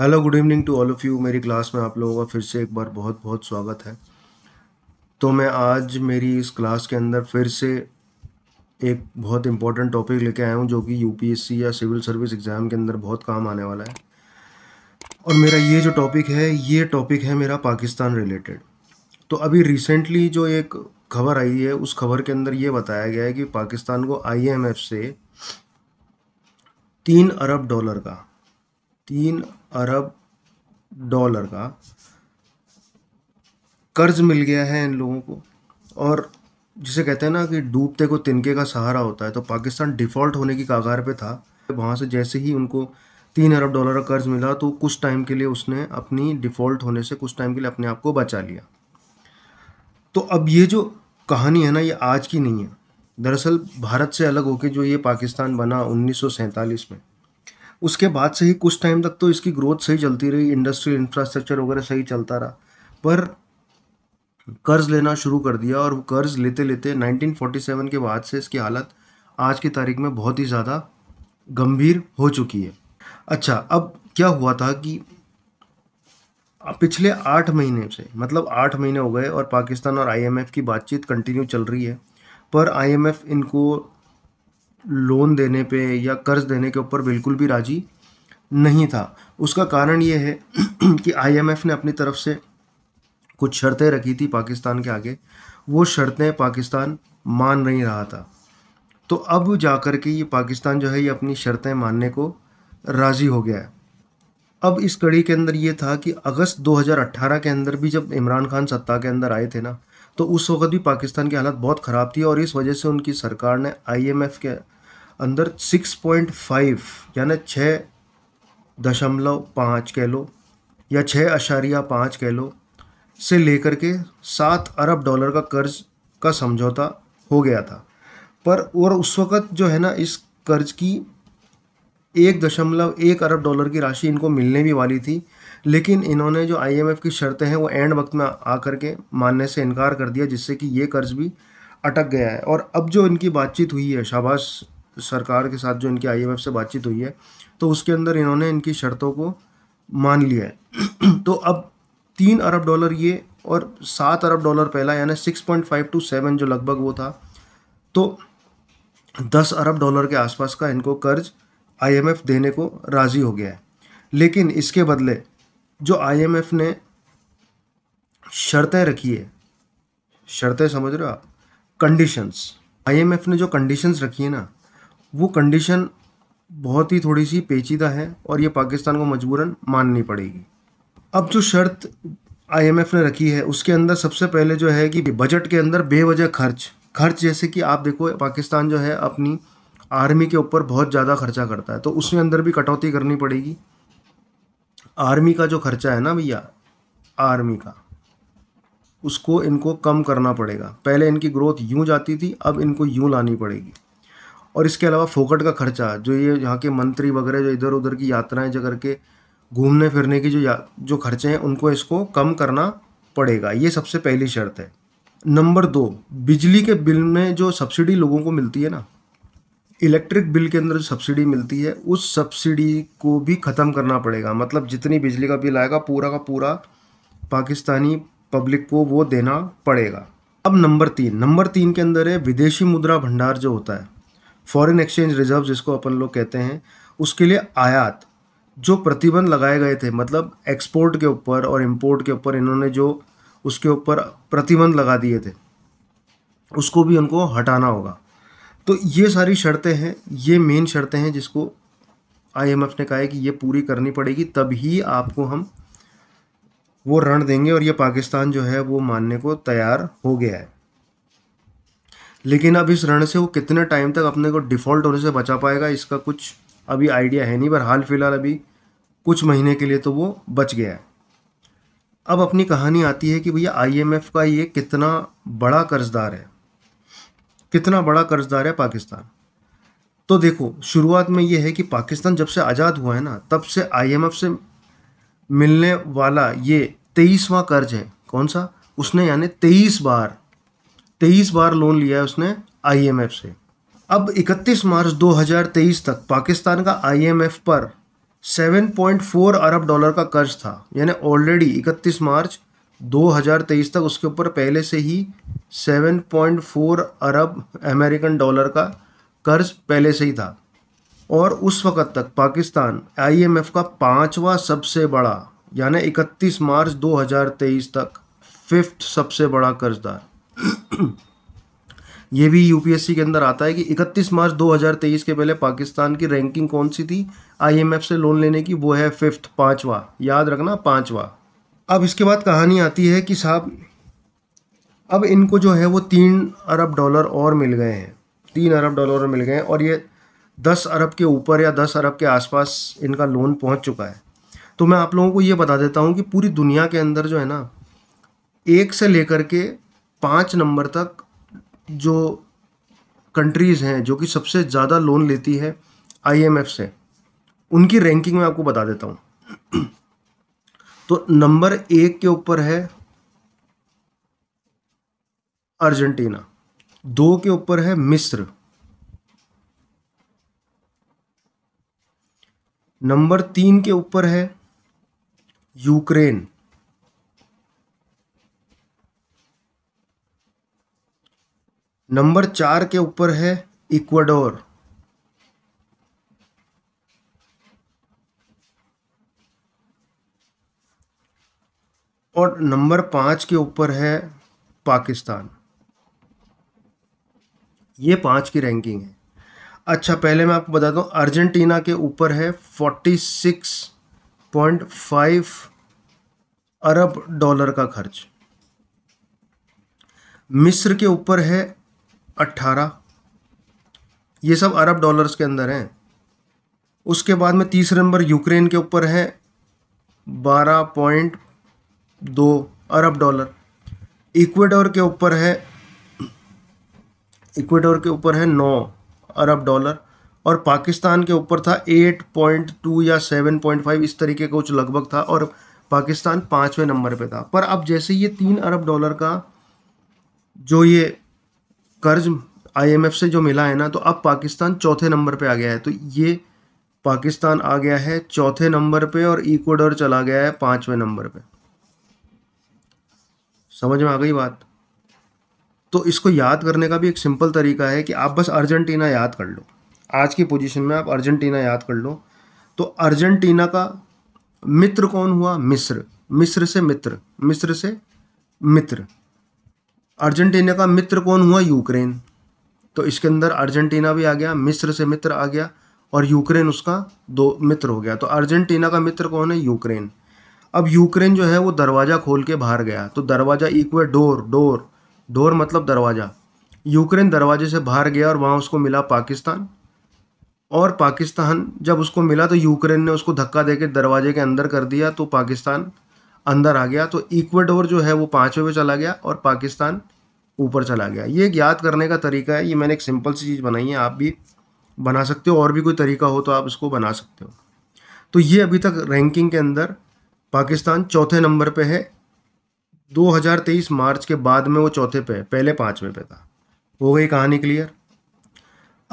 hello good evening to all of you मेरी class में आप लोगों का फिर से एक बार बहुत बहुत स्वागत है तो मैं आज मेरी इस क्लास के अंदर फिर से एक बहुत इम्पॉर्टेंट टॉपिक लेके आया हूँ जो कि यूपीएससी या सिविल सर्विस एग्ज़ाम के अंदर बहुत काम आने वाला है और मेरा ये जो टॉपिक है ये टॉपिक है मेरा पाकिस्तान रिलेटेड तो अभी रिसेंटली जो एक खबर आई है उस खबर के अंदर ये बताया गया है कि पाकिस्तान को आई से तीन अरब डॉलर का तीन अरब डॉलर का कर्ज मिल गया है इन लोगों को और जिसे कहते हैं ना कि डूबते को तिनके का सहारा होता है तो पाकिस्तान डिफ़ॉल्ट होने की कागार पे था वहाँ से जैसे ही उनको तीन अरब डॉलर का कर्ज मिला तो कुछ टाइम के लिए उसने अपनी डिफ़ॉल्ट होने से कुछ टाइम के लिए अपने आप को बचा लिया तो अब ये जो कहानी है ना ये आज की नहीं है दरअसल भारत से अलग होकर जो ये पाकिस्तान बना उन्नीस में उसके बाद से ही कुछ टाइम तक तो इसकी ग्रोथ सही चलती रही इंडस्ट्री इंफ्रास्ट्रक्चर वगैरह सही चलता रहा पर कर्ज लेना शुरू कर दिया और कर्ज लेते लेते 1947 के बाद से इसकी हालत आज की तारीख में बहुत ही ज़्यादा गंभीर हो चुकी है अच्छा अब क्या हुआ था कि पिछले आठ महीने से मतलब आठ महीने हो गए और पाकिस्तान और आईएमएफ की बातचीत कंटिन्यू चल रही है पर आईएमएफ इनको लोन देने पे या कर्ज देने के ऊपर बिल्कुल भी राजी नहीं था उसका कारण ये है कि आईएमएफ ने अपनी तरफ से कुछ शर्तें रखी थी पाकिस्तान के आगे वो शर्तें पाकिस्तान मान नहीं रहा था तो अब जा कर के ये पाकिस्तान जो है ये अपनी शर्तें मानने को राज़ी हो गया है अब इस कड़ी के अंदर ये था कि अगस्त 2018 के अंदर भी जब इमरान खान सत्ता के अंदर आए थे ना तो उस वक्त भी पाकिस्तान की हालत बहुत ख़राब थी और इस वजह से उनकी सरकार ने आईएमएफ के अंदर 6.5 यानी छः दशमलव पाँच कह लो या छः अशारिया पाँच कह लो से लेकर के सात अरब डॉलर का कर्ज का समझौता हो गया था पर और उस वक़्त जो है ना इस कर्ज की एक दशमलव एक अरब डॉलर की राशि इनको मिलने भी वाली थी लेकिन इन्होंने जो आईएमएफ की शर्तें हैं वो एंड वक्त में आकर के मानने से इनकार कर दिया जिससे कि ये कर्ज भी अटक गया है और अब जो इनकी बातचीत हुई है शाबाश सरकार के साथ जो इनकी आईएमएफ से बातचीत हुई है तो उसके अंदर इन्होंने इनकी शर्तों को मान लिया है तो अब तीन अरब डॉलर ये और सात अरब डॉलर पहला यानी six point five two seven जो लगभग वो था तो दस अरब डॉलर के आसपास का इनको कर्ज आईएमएफ देने को राज़ी हो गया है लेकिन इसके बदले जो आईएमएफ ने शर्तें रखी है शर्तें समझ रहे हो आप कंडीशंस आईएमएफ ने जो कंडीशंस रखी है ना वो कंडीशन बहुत ही थोड़ी सी पेचीदा है और ये पाकिस्तान को मजबूरन माननी पड़ेगी अब जो शर्त आईएमएफ ने रखी है उसके अंदर सबसे पहले जो है कि बजट के अंदर बेवजह खर्च खर्च जैसे कि आप देखो पाकिस्तान जो है अपनी आर्मी के ऊपर बहुत ज़्यादा खर्चा करता है तो उसमें अंदर भी कटौती करनी पड़ेगी आर्मी का जो खर्चा है ना भैया आर्मी का उसको इनको कम करना पड़ेगा पहले इनकी ग्रोथ यूँ जाती थी अब इनको यूँ लानी पड़ेगी और इसके अलावा फोकट का खर्चा जो ये यहाँ के मंत्री वगैरह जो इधर उधर की यात्राएं जगह के घूमने फिरने की जो जो खर्चे हैं उनको इसको कम करना पड़ेगा ये सबसे पहली शर्त है नंबर दो बिजली के बिल में जो सब्सिडी लोगों को मिलती है ना इलेक्ट्रिक बिल के अंदर जो सब्सिडी मिलती है उस सब्सिडी को भी ख़त्म करना पड़ेगा मतलब जितनी बिजली का बिल आएगा पूरा का पूरा पाकिस्तानी पब्लिक को वो देना पड़ेगा अब नंबर तीन नंबर तीन के अंदर है विदेशी मुद्रा भंडार जो होता है फॉरेन एक्सचेंज रिजर्व जिसको अपन लोग कहते हैं उसके लिए आयात जो प्रतिबंध लगाए गए थे मतलब एक्सपोर्ट के ऊपर और इम्पोर्ट के ऊपर इन्होंने जो उसके ऊपर प्रतिबंध लगा दिए थे उसको भी उनको हटाना होगा तो ये सारी शर्तें हैं ये मेन शर्तें हैं जिसको आईएमएफ ने कहा है कि ये पूरी करनी पड़ेगी तभी आपको हम वो रण देंगे और ये पाकिस्तान जो है वो मानने को तैयार हो गया है लेकिन अब इस रण से वो कितने टाइम तक अपने को डिफ़ॉल्ट होने से बचा पाएगा इसका कुछ अभी आइडिया है नहीं पर हाल फिलहाल अभी कुछ महीने के लिए तो वो बच गया है अब अपनी कहानी आती है कि भैया आईएमएफ का ये कितना बड़ा कर्जदार है कितना बड़ा कर्जदार है पाकिस्तान तो देखो शुरुआत में ये है कि पाकिस्तान जब से आज़ाद हुआ है ना तब से आईएमएफ से मिलने वाला ये तेईसवा कर्ज है कौन सा उसने यानी तेईस बार तेईस बार लोन लिया है उसने आईएमएफ से अब 31 मार्च 2023 तक पाकिस्तान का आईएमएफ पर 7.4 अरब डॉलर का कर्ज था यानी ऑलरेडी 31 मार्च 2023 तक उसके ऊपर पहले से ही 7.4 अरब अमेरिकन डॉलर का कर्ज पहले से ही था और उस वक़्त तक पाकिस्तान आईएमएफ का पांचवा सबसे बड़ा यानी 31 मार्च 2023 तक फिफ्थ सबसे बड़ा कर्जदार ये भी यूपीएससी के अंदर आता है कि 31 मार्च 2023 के पहले पाकिस्तान की रैंकिंग कौन सी थी आईएमएफ से लोन लेने की वो है फिफ्थ पांचवा याद रखना पांचवा अब इसके बाद कहानी आती है कि साहब अब इनको जो है वो तीन अरब डॉलर और मिल गए हैं तीन अरब डॉलर मिल गए हैं और ये दस अरब के ऊपर या दस अरब के आसपास इनका लोन पहुँच चुका है तो मैं आप लोगों को ये बता देता हूँ कि पूरी दुनिया के अंदर जो है ना एक से लेकर के पाँच नंबर तक जो कंट्रीज़ हैं जो कि सबसे ज़्यादा लोन लेती है आईएमएफ से उनकी रैंकिंग मैं आपको बता देता हूँ तो नंबर एक के ऊपर है अर्जेंटीना दो के ऊपर है मिस्र नंबर तीन के ऊपर है यूक्रेन नंबर चार के ऊपर है इक्वाडोर और नंबर पांच के ऊपर है पाकिस्तान ये पांच की रैंकिंग है अच्छा पहले मैं आपको बताता हूँ अर्जेंटीना के ऊपर है फोर्टी सिक्स पॉइंट फाइव अरब डॉलर का खर्च मिस्र के ऊपर है अट्ठारह ये सब अरब डॉलर्स के अंदर हैं उसके बाद में तीसरे नंबर यूक्रेन के ऊपर है बारह पॉइंट दो अरब डॉलर इक्वेडोर के ऊपर है इक्वेडोर के ऊपर है नौ अरब डॉलर और पाकिस्तान के ऊपर था एट पॉइंट टू या सेवन पॉइंट फाइव इस तरीके का कुछ लगभग था और पाकिस्तान पाँचवें नंबर पे था पर अब जैसे ये तीन अरब डॉलर का जो ये कर्ज आईएमएफ से जो मिला है ना तो अब पाकिस्तान चौथे नंबर पे आ गया है तो ये पाकिस्तान आ गया है चौथे नंबर पे और इक्वाडोर चला गया है पांचवें नंबर पे समझ में आ गई बात तो इसको याद करने का भी एक सिंपल तरीका है कि आप बस अर्जेंटीना याद कर लो आज की पोजीशन में आप अर्जेंटीना याद कर लो तो अर्जेंटीना का मित्र कौन हुआ मिस्र मिस्र से मित्र मिस्र से मित्र अर्जेंटीना का मित्र कौन हुआ यूक्रेन तो इसके अंदर अर्जेंटीना भी आ गया मिस्र से मित्र आ गया और यूक्रेन उसका दो मित्र हो गया तो अर्जेंटीना का मित्र कौन है यूक्रेन अब यूक्रेन जो है वो दरवाज़ा खोल के बाहर गया तो दरवाज़ा इक्वे डोर डोर डोर मतलब दरवाज़ा यूक्रेन दरवाजे से बाहर गया और वहाँ उसको मिला पाकिस्तान और पाकिस्तान जब उसको मिला तो यूक्रेन ने उसको धक्का दे दरवाजे के अंदर कर दिया तो पाकिस्तान अंदर आ गया तो इक्वेडोर जो है वो पाँचवें पे चला गया और पाकिस्तान ऊपर चला गया ये ज्ञात करने का तरीका है ये मैंने एक सिंपल सी चीज़ बनाई है आप भी बना सकते हो और भी कोई तरीका हो तो आप इसको बना सकते हो तो ये अभी तक रैंकिंग के अंदर पाकिस्तान चौथे नंबर पे है 2023 मार्च के बाद में वो चौथे पे है पहले पाँचवें पे था हो गई कहानी क्लियर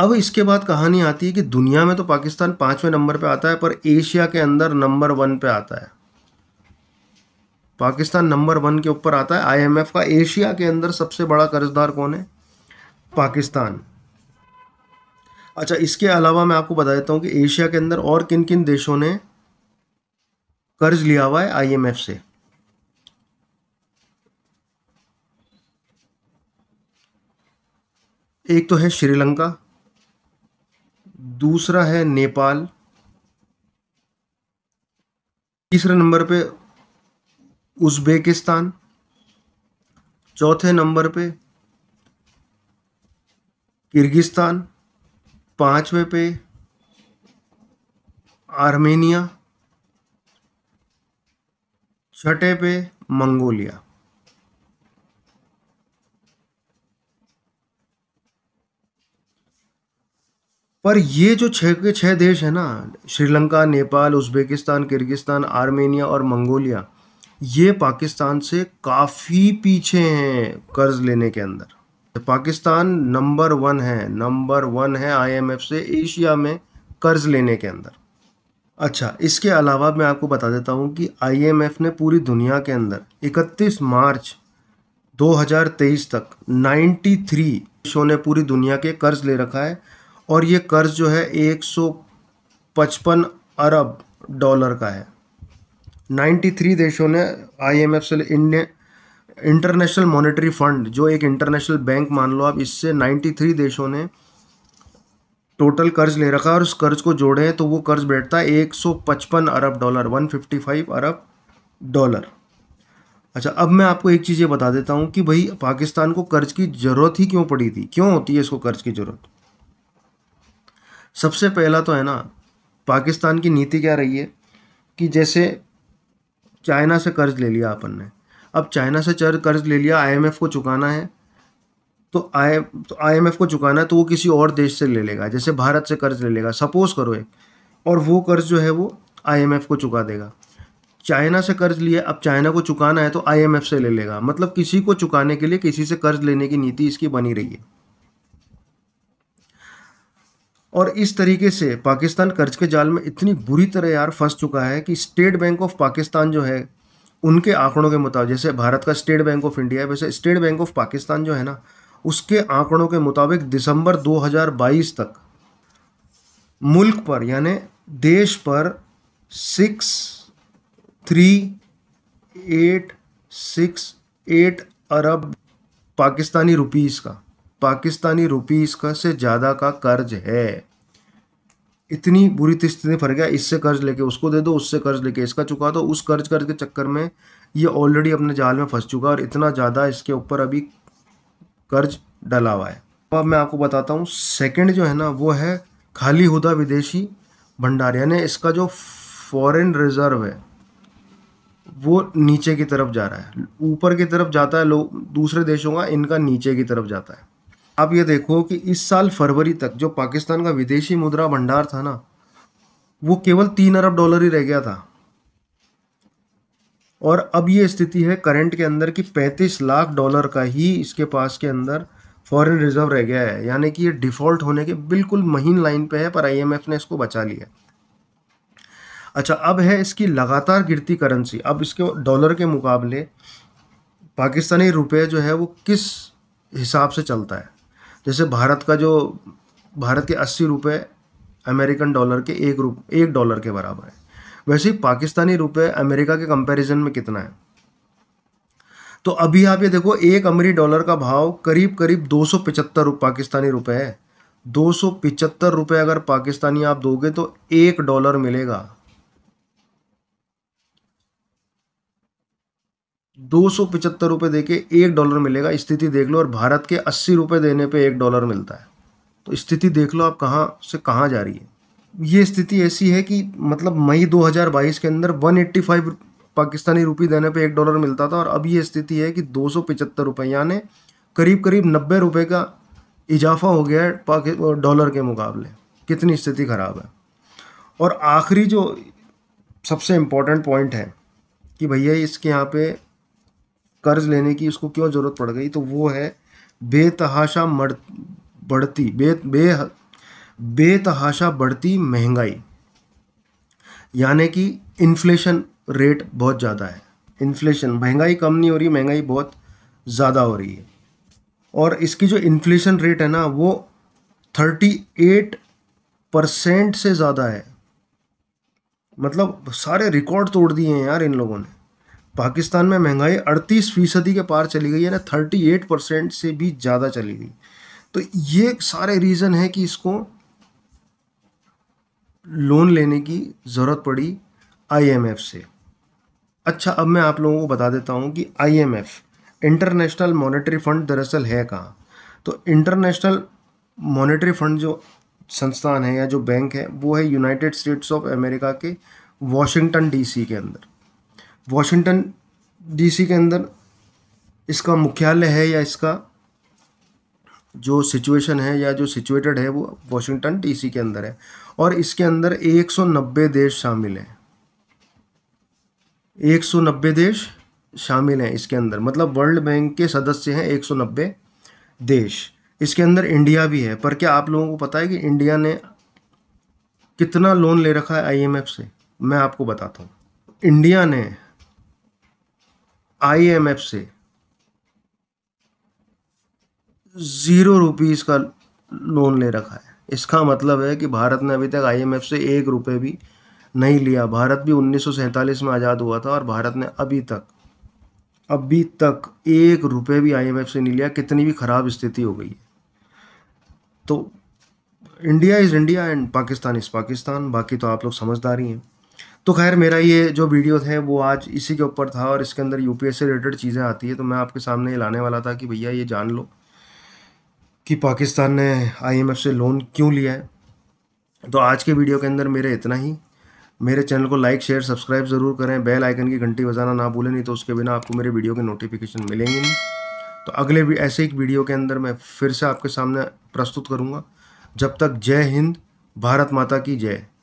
अब इसके बाद कहानी आती है कि दुनिया में तो पाकिस्तान पाँचवें नंबर पे आता है पर एशिया के अंदर नंबर वन पे आता है पाकिस्तान नंबर वन के ऊपर आता है आईएमएफ का एशिया के अंदर सबसे बड़ा कर्जदार कौन है पाकिस्तान अच्छा इसके अलावा मैं आपको बता देता हूँ कि एशिया के अंदर और किन किन देशों ने कर्ज लिया हुआ है आईएमएफ से एक तो है श्रीलंका दूसरा है नेपाल तीसरे नंबर पे उज्बेकिस्तान चौथे नंबर पे किर्गिस्तान पांचवें पे आर्मेनिया छठे पे मंगोलिया पर ये जो छह के छह देश है ना Sri Lanka Nepal Uzbekistan Kyrgyzstan Armenia और मंगोलिया ये पाकिस्तान से काफ़ी पीछे हैं कर्ज़ लेने के अंदर पाकिस्तान नंबर वन है नंबर वन है आईएमएफ से एशिया में कर्ज़ लेने के अंदर अच्छा इसके अलावा मैं आपको बता देता हूँ कि आईएमएफ ने पूरी दुनिया के अंदर 31 मार्च 2023 तक 93 देशों ने पूरी दुनिया के कर्ज ले रखा है और ये कर्ज जो है 155 अरब डॉलर का है 93 देशों ने आईएमएफ से इंडिया इंटरनेशनल मॉनेटरी फंड जो एक इंटरनेशनल बैंक मान लो आप इससे 93 देशों ने टोटल कर्ज ले रखा है और उस कर्ज को जोड़े तो वो कर्ज बैठता है एक अरब डॉलर 155 अरब डॉलर अच्छा अब मैं आपको एक चीज़ ये बता देता हूँ कि भाई पाकिस्तान को कर्ज की ज़रूरत ही क्यों पड़ी थी क्यों होती है इसको कर्ज की ज़रूरत सबसे पहला तो है ना पाकिस्तान की नीति क्या रही है कि जैसे चाइना से कर्ज ले लिया अपन ने अब चाइना से चर कर्ज ले लिया आईएमएफ को चुकाना है तो आई तो आईएमएफ को चुकाना है तो वो किसी और देश से ले लेगा जैसे भारत से कर्ज ले लेगा सपोज करो एक और वो कर्ज जो है वो आईएमएफ को चुका देगा चाइना से कर्ज लिया अब चाइना को चुकाना है तो आईएमएफ से ले लेगा मतलब किसी को चुकाने के लिए किसी से कर्ज लेने की नीति इसकी बनी रही है और इस तरीके से पाकिस्तान कर्ज के जाल में इतनी बुरी तरह यार फंस चुका है कि स्टेट बैंक ऑफ पाकिस्तान जो है उनके आंकड़ों के मुताबिक जैसे भारत का स्टेट बैंक ऑफ इंडिया है वैसे स्टेट बैंक ऑफ पाकिस्तान जो है ना उसके आंकड़ों के मुताबिक दिसंबर 2022 तक मुल्क पर यानि देश पर six three eight six eight अरब पाकिस्तानी रुपीज़ का पाकिस्तानी रुपीस का से ज़्यादा का कर्ज है इतनी बुरी स्थिति फर गया इससे कर्ज लेके उसको दे दो उससे कर्ज लेके इसका चुका दो उस कर्ज कर्ज के चक्कर में ये ऑलरेडी अपने जाल में फंस चुका और इतना ज़्यादा इसके ऊपर अभी कर्ज डला हुआ है अब मैं आपको बताता हूँ सेकेंड जो है ना वो है खाली हुदा विदेशी भंडार यानी इसका जो फॉरेन रिजर्व है वो नीचे की तरफ जा रहा है ऊपर की तरफ जाता है लोग दूसरे देशों का इनका नीचे की तरफ जाता है आप ये देखो कि इस साल फरवरी तक जो पाकिस्तान का विदेशी मुद्रा भंडार था ना वो केवल तीन अरब डॉलर ही रह गया था और अब ये स्थिति है करंट के अंदर कि 35 लाख डॉलर का ही इसके पास के अंदर फॉरेन रिजर्व रह गया है यानी कि ये डिफ़ॉल्ट होने के बिल्कुल महीन लाइन पे है पर आईएमएफ ने इसको बचा लिया अच्छा अब है इसकी लगातार गिरती करेंसी अब इसके डॉलर के मुकाबले पाकिस्तानी रुपये जो है वो किस हिसाब से चलता है जैसे भारत का जो भारत के अस्सी रुपये अमेरिकन डॉलर के एक रूप एक डॉलर के बराबर है वैसे ही पाकिस्तानी रुपये अमेरिका के कंपैरिजन में कितना है तो अभी आप ये देखो एक अमरी डॉलर का भाव करीब करीब दो सौ पिचहत्तर पाकिस्तानी रुपये है दो सौ पिचहत्तर रुपये अगर पाकिस्तानी आप दोगे तो एक डॉलर मिलेगा दो सौ पिचहत्तर रुपये दे के एक डॉलर मिलेगा स्थिति देख लो और भारत के अस्सी रुपये देने पे एक डॉलर मिलता है तो स्थिति देख लो आप कहाँ से कहाँ जा रही है ये स्थिति ऐसी है कि मतलब मई 2022 के अंदर 185 पाकिस्तानी रुपये देने पे एक डॉलर मिलता था और अब ये स्थिति है कि दो सौ पचहत्तर रुपये यानी करीब करीब नब्बे रुपये का इजाफा हो गया है डॉलर के मुकाबले कितनी स्थिति ख़राब है और आखिरी जो सबसे इम्पोर्टेंट पॉइंट है कि भैया इसके यहाँ पे कर्ज लेने की उसको क्यों ज़रूरत पड़ गई तो वो है बेतहाशा मड़ बढ़ती बे बे बेतहाशा बढ़ती महंगाई यानी कि इन्फ्लेशन रेट बहुत ज़्यादा है इन्फ्लेशन महंगाई कम नहीं हो रही महंगाई बहुत ज़्यादा हो रही है और इसकी जो इन्फ्लेशन रेट है ना वो थर्टी एट परसेंट से ज़्यादा है मतलब सारे रिकॉर्ड तोड़ दिए हैं यार इन लोगों ने पाकिस्तान में महंगाई अड़तीस फीसदी के पार चली गई है ना थर्टी एट परसेंट से भी ज़्यादा चली गई तो ये सारे रीज़न है कि इसको लोन लेने की ज़रूरत पड़ी आईएमएफ से अच्छा अब मैं आप लोगों को बता देता हूँ कि आईएमएफ इंटरनेशनल मॉनेटरी फंड दरअसल है कहाँ तो इंटरनेशनल मॉनेटरी फंड जो संस्थान है या जो बैंक है वो है यूनाइटेड स्टेट्स ऑफ अमेरिका के वॉशिंगटन डी के अंदर वॉशिंगटन डीसी के अंदर इसका मुख्यालय है या इसका जो सिचुएशन है या जो सिचुएटेड है वो वॉशिंगटन डीसी के अंदर है और इसके अंदर 190 देश शामिल हैं 190 देश शामिल हैं इसके अंदर मतलब वर्ल्ड बैंक के सदस्य हैं 190 देश इसके अंदर इंडिया भी है पर क्या आप लोगों को पता है कि इंडिया ने कितना लोन ले रखा है आईएमएफ से मैं आपको बताता हूँ इंडिया ने आईएमएफ से ज़ीरो रुपीज़ का लोन ले रखा है इसका मतलब है कि भारत ने अभी तक आईएमएफ से एक रुपये भी नहीं लिया भारत भी उन्नीस में आज़ाद हुआ था और भारत ने अभी तक अभी तक एक रुपये भी आईएमएफ से नहीं लिया कितनी भी ख़राब स्थिति हो गई है तो India is India and Pakistan is Pakistan बाकी तो आप लोग समझदार ही हैं तो खैर मेरा ये जो वीडियो थे वो आज इसी के ऊपर था और इसके अंदर यू से रिलेटेड चीज़ें आती है तो मैं आपके सामने ये लाने वाला था कि भैया ये जान लो कि पाकिस्तान ने आईएमएफ से लोन क्यों लिया है तो आज के वीडियो के अंदर मेरे इतना ही मेरे चैनल को लाइक शेयर सब्सक्राइब ज़रूर करें बेल आइकन की घंटी बजाना ना भूलें नहीं तो उसके बिना आपको मेरे वीडियो के नोटिफिकेशन मिलेंगे नहीं तो अगले भी ऐसे एक वीडियो के अंदर मैं फिर से आपके सामने प्रस्तुत करूँगा जब तक जय हिंद भारत माता की जय